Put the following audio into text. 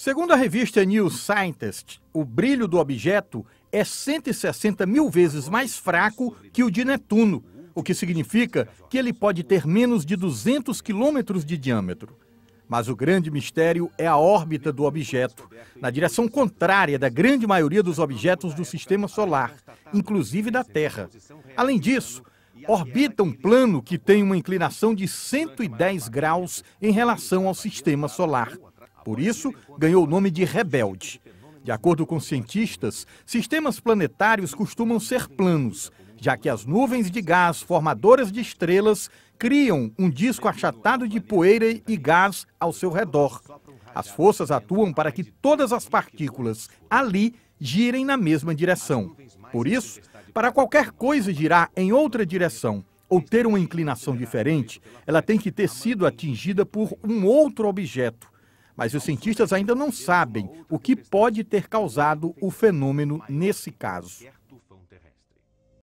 Segundo a revista New Scientist, o brilho do objeto é 160 mil vezes mais fraco que o de Netuno, o que significa que ele pode ter menos de 200 quilômetros de diâmetro. Mas o grande mistério é a órbita do objeto, na direção contrária da grande maioria dos objetos do sistema solar, inclusive da Terra. Além disso, orbita um plano que tem uma inclinação de 110 graus em relação ao sistema solar. Por isso, ganhou o nome de rebelde. De acordo com cientistas, sistemas planetários costumam ser planos, já que as nuvens de gás formadoras de estrelas criam um disco achatado de poeira e gás ao seu redor. As forças atuam para que todas as partículas ali girem na mesma direção. Por isso, para qualquer coisa girar em outra direção ou ter uma inclinação diferente, ela tem que ter sido atingida por um outro objeto, mas os cientistas ainda não sabem o que pode ter causado o fenômeno nesse caso.